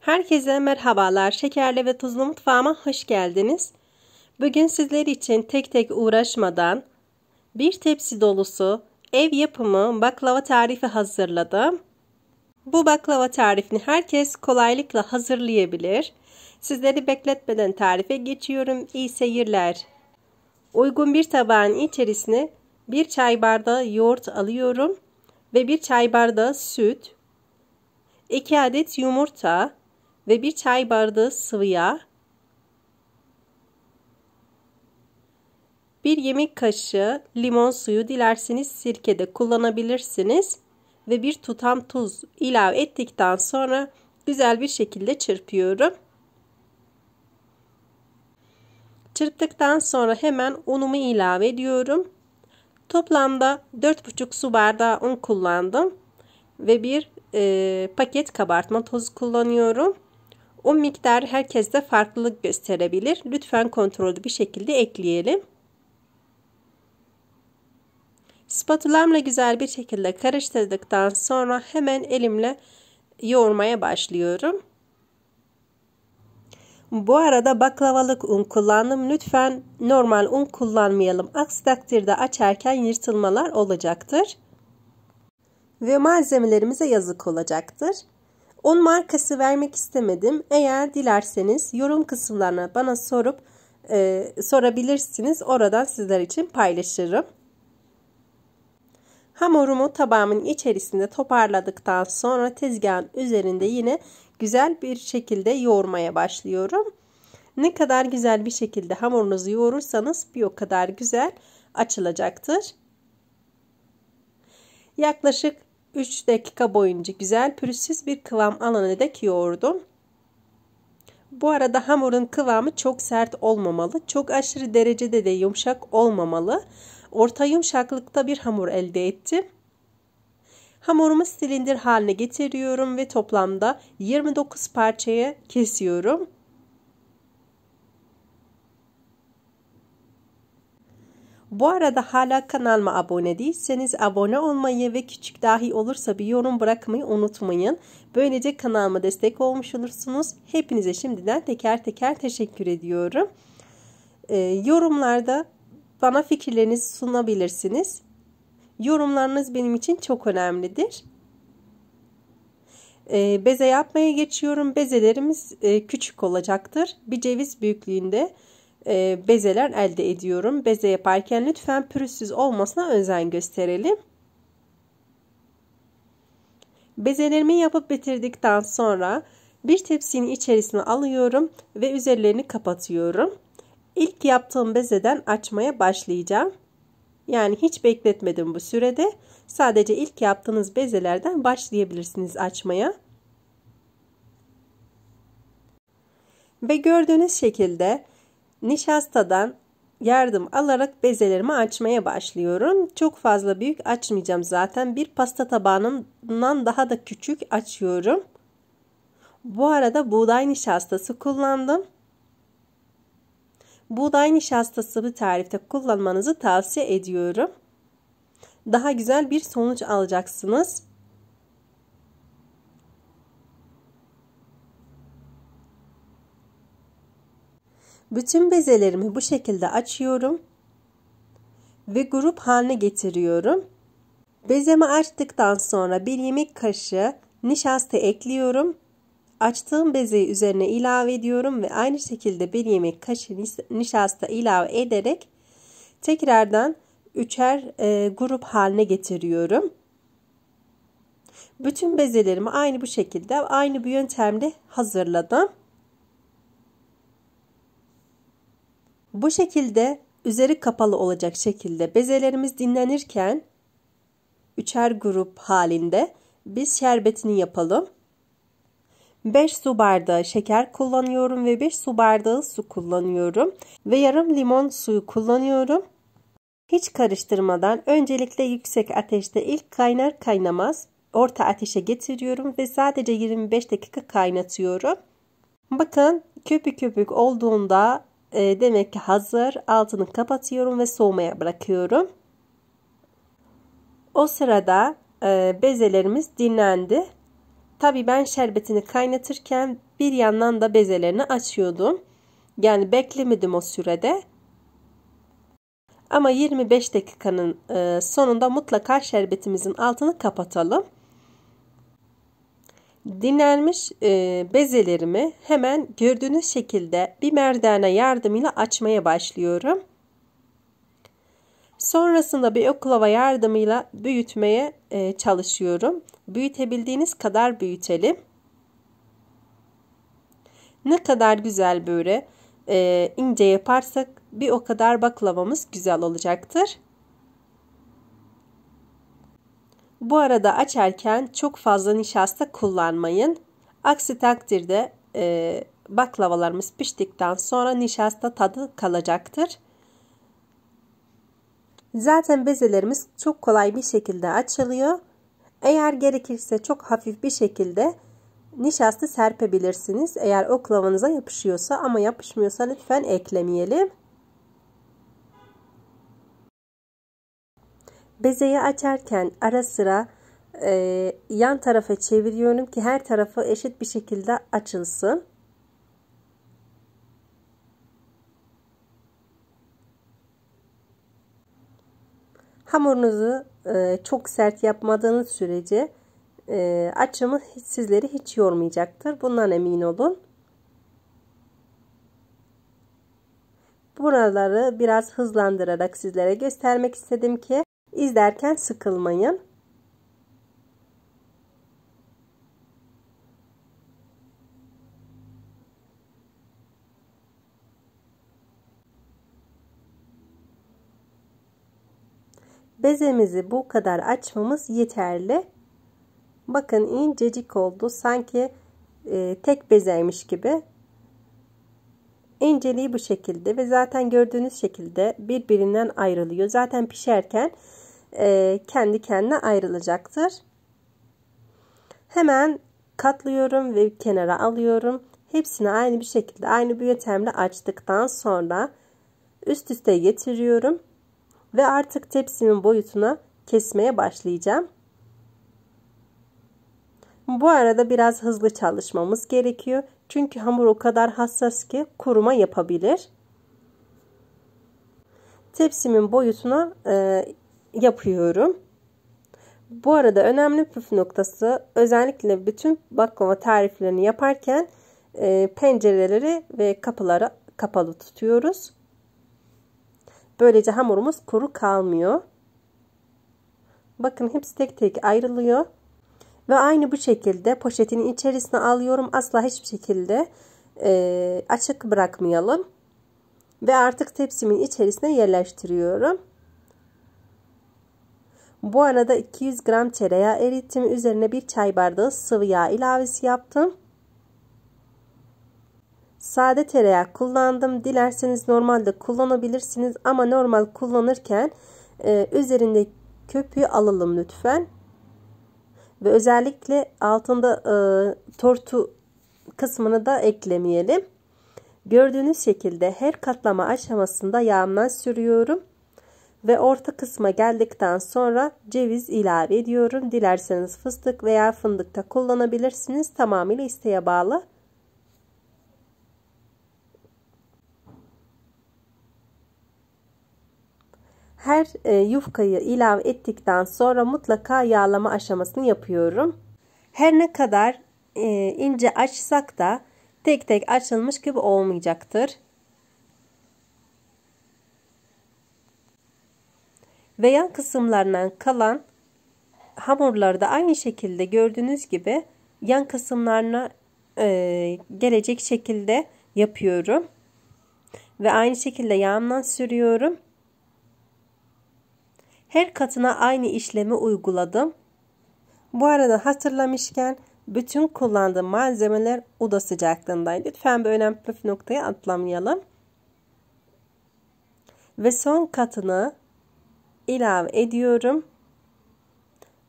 Herkese merhabalar. Şekerli ve tuzlu mutfağıma hoş geldiniz. Bugün sizler için tek tek uğraşmadan bir tepsi dolusu ev yapımı baklava tarifi hazırladım. Bu baklava tarifini herkes kolaylıkla hazırlayabilir. Sizleri bekletmeden tarife geçiyorum. İyi seyirler. Uygun bir tabağın içerisine bir çay bardağı yoğurt alıyorum ve bir çay bardağı süt, 2 adet yumurta, ve bir çay bardağı sıvı yağ, bir yemek kaşığı limon suyu dilerseniz sirke de kullanabilirsiniz ve bir tutam tuz ilave ettikten sonra güzel bir şekilde çırpıyorum. Çırptıktan sonra hemen unumu ilave ediyorum. Toplamda 4,5 su bardağı un kullandım ve bir e, paket kabartma tozu kullanıyorum. O miktar herkeste farklılık gösterebilir. Lütfen kontrollü bir şekilde ekleyelim. Spatulamla güzel bir şekilde karıştırdıktan sonra hemen elimle yoğurmaya başlıyorum. Bu arada baklavalık un kullandım. Lütfen normal un kullanmayalım. Aksi takdirde açarken yırtılmalar olacaktır. Ve malzemelerimize yazık olacaktır. Un markası vermek istemedim. Eğer dilerseniz yorum kısımlarına bana sorup e, sorabilirsiniz. Oradan sizler için paylaşırım. Hamurumu tabağımın içerisinde toparladıktan sonra tezgahın üzerinde yine güzel bir şekilde yoğurmaya başlıyorum. Ne kadar güzel bir şekilde hamurunuzu yoğurursanız bir o kadar güzel açılacaktır. Yaklaşık 3 dakika boyunca güzel pürüzsüz bir kıvam alana dek yoğurdum. Bu arada hamurun kıvamı çok sert olmamalı. Çok aşırı derecede de yumuşak olmamalı. Orta yumuşaklıkta bir hamur elde ettim. Hamurumu silindir haline getiriyorum ve toplamda 29 parçaya kesiyorum. Bu arada hala kanalıma abone değilseniz abone olmayı ve küçük dahi olursa bir yorum bırakmayı unutmayın. Böylece kanalıma destek olmuş olursunuz. Hepinize şimdiden teker teker teşekkür ediyorum. Ee, yorumlarda bana fikirlerinizi sunabilirsiniz. Yorumlarınız benim için çok önemlidir. Ee, beze yapmaya geçiyorum. Bezelerimiz e, küçük olacaktır. Bir ceviz büyüklüğünde. E, bezeler elde ediyorum. Beze yaparken lütfen pürüzsüz olmasına özen gösterelim. Bezelerimi yapıp bitirdikten sonra bir tepsinin içerisine alıyorum ve üzerlerini kapatıyorum. İlk yaptığım bezeden açmaya başlayacağım. Yani hiç bekletmedim bu sürede. Sadece ilk yaptığınız bezelerden başlayabilirsiniz açmaya. Ve gördüğünüz şekilde Nişastadan yardım alarak bezelerimi açmaya başlıyorum. Çok fazla büyük açmayacağım zaten. Bir pasta tabağından daha da küçük açıyorum. Bu arada buğday nişastası kullandım. Buğday nişastası bir tarifte kullanmanızı tavsiye ediyorum. Daha güzel bir sonuç alacaksınız. Bütün bezelerimi bu şekilde açıyorum ve grup haline getiriyorum. Bezemi açtıktan sonra bir yemek kaşığı nişasta ekliyorum. Açtığım bezeyi üzerine ilave ediyorum ve aynı şekilde bir yemek kaşığı nişasta ilave ederek tekrardan üçer e, grup haline getiriyorum. Bütün bezelerimi aynı bu şekilde aynı bu yöntemle hazırladım. Bu şekilde üzeri kapalı olacak şekilde bezelerimiz dinlenirken üçer grup halinde biz şerbetini yapalım. 5 su bardağı şeker kullanıyorum ve 5 su bardağı su kullanıyorum ve yarım limon suyu kullanıyorum. Hiç karıştırmadan öncelikle yüksek ateşte ilk kaynar kaynamaz orta ateşe getiriyorum ve sadece 25 dakika kaynatıyorum. Bakın köpük köpük olduğunda e, demek ki hazır. Altını kapatıyorum ve soğumaya bırakıyorum. O sırada e, bezelerimiz dinlendi. Tabii ben şerbetini kaynatırken bir yandan da bezelerini açıyordum. Yani beklemedim o sürede. Ama 25 dakikanın e, sonunda mutlaka şerbetimizin altını kapatalım. Dinlenmiş e, bezelerimi hemen gördüğünüz şekilde bir merdane yardımıyla açmaya başlıyorum. Sonrasında bir oklava yardımıyla büyütmeye e, çalışıyorum. Büyütebildiğiniz kadar büyütelim. Ne kadar güzel böyle e, ince yaparsak bir o kadar baklavamız güzel olacaktır. Bu arada açarken çok fazla nişasta kullanmayın. Aksi takdirde e, baklavalarımız piştikten sonra nişasta tadı kalacaktır. Zaten bezelerimiz çok kolay bir şekilde açılıyor. Eğer gerekirse çok hafif bir şekilde nişasta serpebilirsiniz. Eğer oklavanıza yapışıyorsa ama yapışmıyorsa lütfen eklemeyelim. Bezeyi açarken ara sıra e, yan tarafa çeviriyorum ki her tarafı eşit bir şekilde açılsın. Hamurunuzu e, çok sert yapmadığınız sürece e, açımı hiç, sizleri hiç yormayacaktır. Bundan emin olun. Buraları biraz hızlandırarak sizlere göstermek istedim ki İzlerken sıkılmayın. Bezemizi bu kadar açmamız yeterli. Bakın incecik oldu. Sanki e, tek bezeymiş gibi. Önceliği bu şekilde ve zaten gördüğünüz şekilde birbirinden ayrılıyor. Zaten pişerken e, kendi kendine ayrılacaktır. Hemen katlıyorum ve kenara alıyorum. Hepsini aynı bir şekilde aynı bir yöntemle açtıktan sonra üst üste getiriyorum. Ve artık tepsimin boyutuna kesmeye başlayacağım. Bu arada biraz hızlı çalışmamız gerekiyor. Çünkü hamur o kadar hassas ki kuruma yapabilir. Tepsimin boyutuna e, yapıyorum. Bu arada önemli püf noktası özellikle bütün baklava tariflerini yaparken e, pencereleri ve kapıları kapalı tutuyoruz. Böylece hamurumuz kuru kalmıyor. Bakın hepsi tek tek ayrılıyor. Ve aynı bu şekilde poşetin içerisine alıyorum. Asla hiçbir şekilde e, açık bırakmayalım. Ve artık tepsimin içerisine yerleştiriyorum. Bu arada 200 gram tereyağı erittim. Üzerine bir çay bardağı sıvı yağ ilavesi yaptım. Sade tereyağı kullandım. Dilerseniz normalde kullanabilirsiniz ama normal kullanırken e, üzerinde köpüğü alalım lütfen ve özellikle altında e, tortu kısmını da eklemeyelim. Gördüğünüz şekilde her katlama aşamasında yağımdan sürüyorum ve orta kısma geldikten sonra ceviz ilave ediyorum. Dilerseniz fıstık veya fındık da kullanabilirsiniz. Tamamıyla isteğe bağlı. Her e, yufkayı ilave ettikten sonra mutlaka yağlama aşamasını yapıyorum. Her ne kadar e, ince açsak da tek tek açılmış gibi olmayacaktır. Ve yan kısımlarından kalan hamurları da aynı şekilde gördüğünüz gibi yan kısımlarına e, gelecek şekilde yapıyorum. Ve aynı şekilde yağımdan sürüyorum. Her katına aynı işlemi uyguladım. Bu arada hatırlamışken bütün kullandığım malzemeler oda sıcaklığındaydı. Lütfen bu önemli püf noktayı atlamayalım. Ve son katını ilave ediyorum.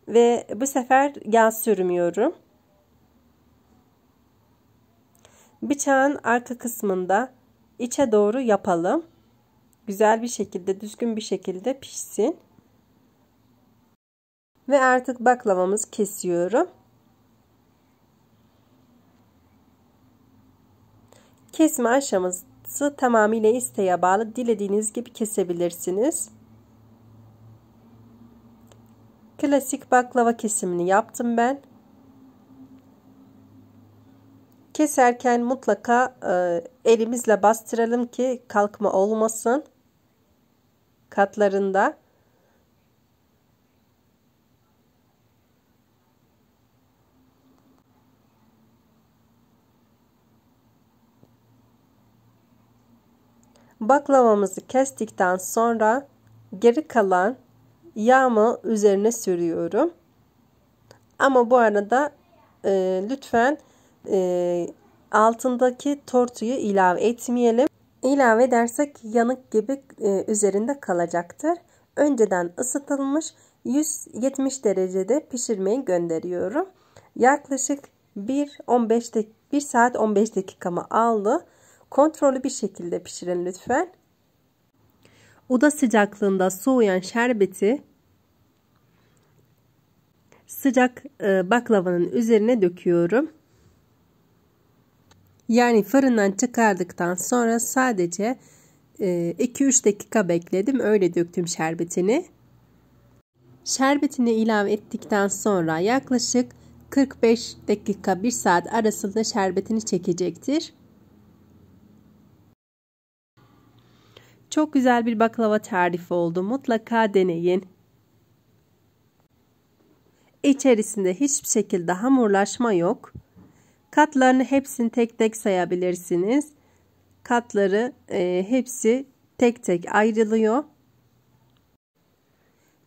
Ve bu sefer yağ sürmüyorum. Bıçağın arka kısmında içe doğru yapalım. Güzel bir şekilde, düzgün bir şekilde pişsin. Ve artık baklavamız kesiyorum. Kesme aşaması tamamıyla isteğe bağlı. Dilediğiniz gibi kesebilirsiniz. Klasik baklava kesimini yaptım ben. Keserken mutlaka e, elimizle bastıralım ki kalkma olmasın katlarında. Baklavamızı kestikten sonra geri kalan yağımı üzerine sürüyorum. Ama bu arada e, lütfen e, altındaki tortuyu ilave etmeyelim. İlave edersek yanık gibi e, üzerinde kalacaktır. Önceden ısıtılmış 170 derecede pişirmeyi gönderiyorum. Yaklaşık 1 15 1 saat 15 dakikamı aldı. Kontrollü bir şekilde pişirin lütfen. Oda sıcaklığında soğuyan şerbeti sıcak e, baklavanın üzerine döküyorum. Yani fırından çıkardıktan sonra sadece 2-3 e, dakika bekledim. Öyle döktüm şerbetini. Şerbetini ilave ettikten sonra yaklaşık 45 dakika 1 saat arasında şerbetini çekecektir. Çok güzel bir baklava tarifi oldu. Mutlaka deneyin. İçerisinde hiçbir şekilde hamurlaşma yok. Katlarını hepsini tek tek sayabilirsiniz. Katları e, hepsi tek tek ayrılıyor.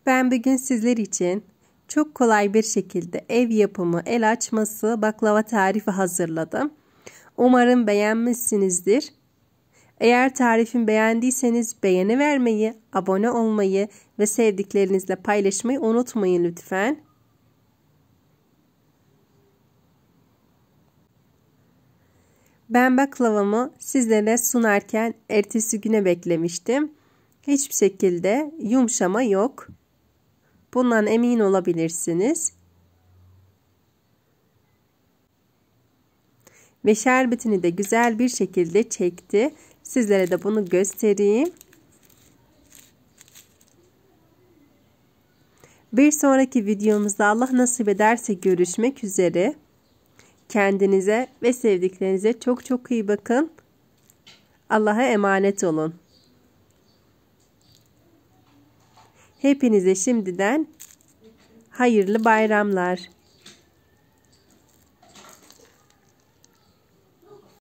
Ben bugün sizler için çok kolay bir şekilde ev yapımı el açması baklava tarifi hazırladım. Umarım beğenmişsinizdir. Eğer tarifim beğendiyseniz beğeni vermeyi, abone olmayı ve sevdiklerinizle paylaşmayı unutmayın lütfen. Ben baklavamı sizlere sunarken ertesi güne beklemiştim. Hiçbir şekilde yumuşama yok. Bundan emin olabilirsiniz. Ve şerbetini de güzel bir şekilde çekti. Sizlere de bunu göstereyim. Bir sonraki videomuzda Allah nasip ederse görüşmek üzere. Kendinize ve sevdiklerinize çok çok iyi bakın. Allah'a emanet olun. Hepinize şimdiden hayırlı bayramlar.